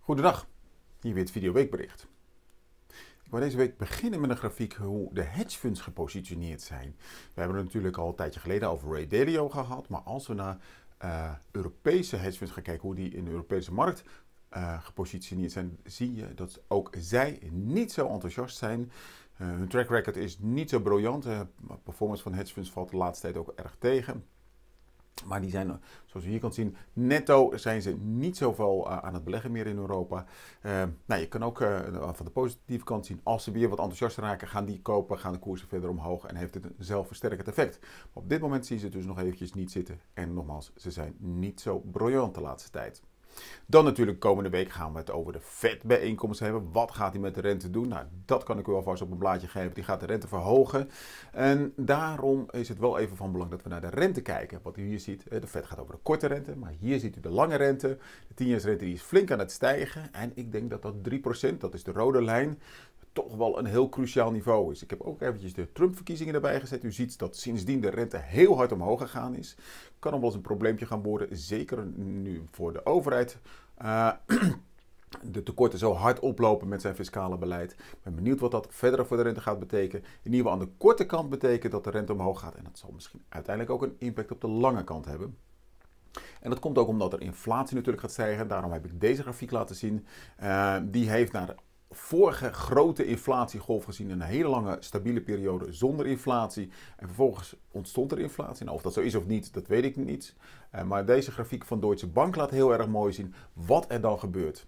Goedendag, hier weer het video weekbericht. Ik wil deze week beginnen met een grafiek hoe de hedge funds gepositioneerd zijn. We hebben het natuurlijk al een tijdje geleden over Ray Dalio gehad, maar als we naar eh, Europese hedge funds gaan kijken, hoe die in de Europese markt eh, gepositioneerd zijn, zie je dat ook zij niet zo enthousiast zijn. Eh, hun track record is niet zo briljant. De performance van hedge funds valt de laatste tijd ook erg tegen. Maar die zijn, eh, zoals je hier kan zien, netto zijn ze niet zoveel eh, aan het beleggen meer in Europa. Ehm, nou, je kan ook eh, van de positieve kant zien, als ze weer wat enthousiaster raken, gaan die kopen, gaan de koersen verder omhoog en heeft het een zelfversterkend effect. Maar op dit moment zien ze het dus nog eventjes niet zitten. En nogmaals, ze zijn niet zo briljant de laatste tijd. Dan natuurlijk komende week gaan we het over de FED-bijeenkomst hebben. Wat gaat hij met de rente doen? Nou, dat kan ik u alvast op een blaadje geven. Die gaat de rente verhogen. En daarom is het wel even van belang dat we naar de rente kijken. Wat u hier ziet, eh, de FED gaat over de korte rente, maar hier ziet u de lange rente. De 10-jaarsrente is flink aan het stijgen. En ik denk dat dat 3%, dat is de rode lijn, toch wel een heel cruciaal niveau is. Ik heb ook eventjes de Trump-verkiezingen erbij gezet. U ziet dat sindsdien de rente heel hard omhoog gegaan is. Kan nog wel eens een probleempje gaan worden, zeker nu voor de overheid. Eh, de tekorten zo hard oplopen met zijn fiscale beleid. Ik ben benieuwd wat dat verder voor de rente gaat betekenen. In ieder geval aan de korte kant betekent dat de rente omhoog gaat. En dat zal misschien uiteindelijk ook een impact op de lange kant hebben. En dat komt ook omdat er inflatie natuurlijk gaat stijgen. Daarom heb ik deze grafiek laten zien. Eh, die heeft naar vorige grote inflatiegolf gezien. Een hele lange stabiele periode zonder inflatie. En vervolgens ontstond er inflatie. Nou, of dat zo is of niet, dat weet ik niet. Eh, maar deze grafiek van Deutsche Bank laat heel erg mooi zien wat er dan gebeurt.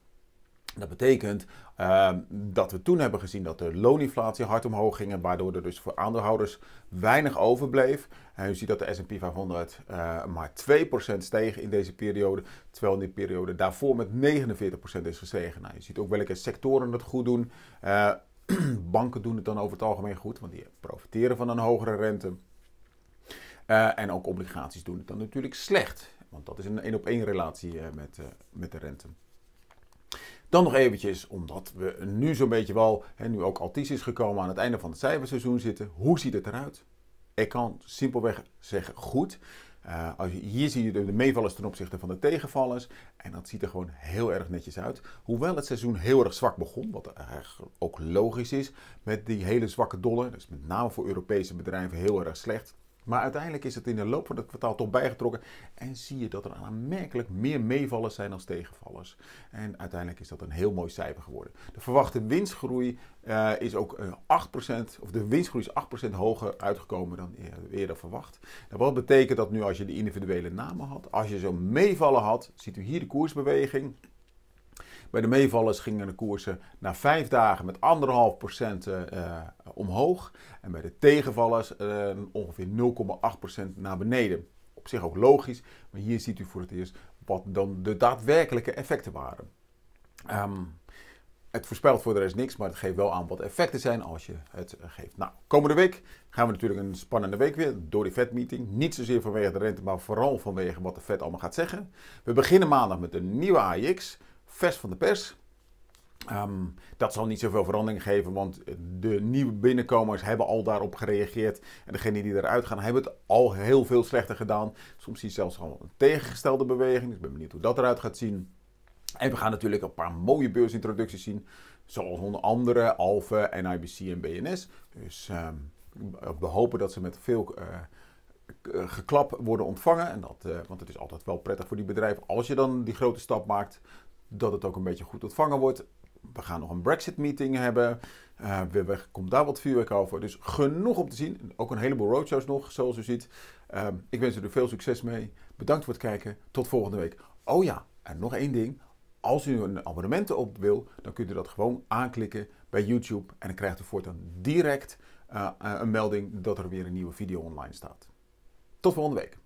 Dat betekent ehm, dat we toen hebben gezien dat de looninflatie hard omhoog ging, waardoor er dus voor aandeelhouders weinig overbleef. En u ziet dat de SP 500 eh, maar 2% steeg in deze periode, terwijl in die periode daarvoor met 49% is gestegen. Nou, je ziet ook welke sectoren het goed doen. Eh, banken doen het dan over het algemeen goed, want die profiteren van een hogere rente. Eh, en ook obligaties doen het dan natuurlijk slecht, want dat is een één-op-één relatie met, met de rente. Dan nog eventjes, omdat we nu zo'n beetje wel, hè, nu ook Altis is gekomen, aan het einde van het cijferseizoen zitten. Hoe ziet het eruit? Ik kan simpelweg zeggen goed. Eh, als hier zie je de, de, meevallers ten opzichte van de tegenvallers. En dat ziet er gewoon heel erg netjes uit. Hoewel het seizoen heel erg zwak begon, wat eigenlijk ook logisch is, met die hele zwakke dollar. Dus met name voor Europese bedrijven heel erg slecht. Maar uiteindelijk is het in de loop van het kwartaal toch bijgetrokken en zie je dat er aanmerkelijk meer meevallers zijn dan tegenvallers. En uiteindelijk is dat een heel mooi cijfer geworden. De verwachte winstgroei eh, is ook 8%, eh, of de winstgroei is 8% hoger uitgekomen dan eerder verwacht. Nou, wat betekent dat nu als je de individuele namen had? Als je zo'n meevallen had, ziet u hier de koersbeweging. Bij de meevallers gingen de koersen na vijf dagen met 1,5% eh, eh, omhoog. En bij de tegenvallers eh, ongeveer 0,8% naar beneden. Op zich ook logisch, maar hier ziet u voor het eerst wat dan de daadwerkelijke effecten waren. Ehm, het voorspelt voor de rest niks, maar het geeft wel aan wat effecten zijn als je het geeft. Nou, komende week gaan we natuurlijk een spannende week weer door die Fed-meeting. Niet zozeer vanwege de rente, maar vooral vanwege wat de Fed allemaal gaat zeggen. We beginnen maandag met een nieuwe AIX vers van de pers. Ehm, dat zal niet zoveel verandering geven, want de nieuwe binnenkomers hebben al daarop gereageerd. En degenen die eruit gaan, hebben het al heel veel slechter gedaan. Soms zie je zelfs al een tegengestelde beweging. Dus ik ben benieuwd hoe dat eruit gaat zien. En we gaan natuurlijk een paar mooie beursintroducties zien. Zoals onder andere en NIBC en BNS. Dus ehm, we hopen dat ze met veel eh, eh, geklap worden ontvangen. En dat, eh, want het is altijd wel prettig voor die bedrijven als je dan die grote stap maakt dat het ook een beetje goed ontvangen wordt. We gaan nog een Brexit-meeting hebben. Uh, we, komt daar wat vuurwerk over. Dus genoeg om te zien. Ook een heleboel roadshows nog, zoals u ziet. Ehm, ik wens u er veel succes mee. Bedankt voor het kijken. Tot volgende week. Oh ja, en nog één ding. Als u een abonnement op wil, dan kunt u dat gewoon aanklikken bij YouTube. En dan krijgt u voortaan direct eh, eh, een melding dat er weer een nieuwe video online staat. Tot volgende week.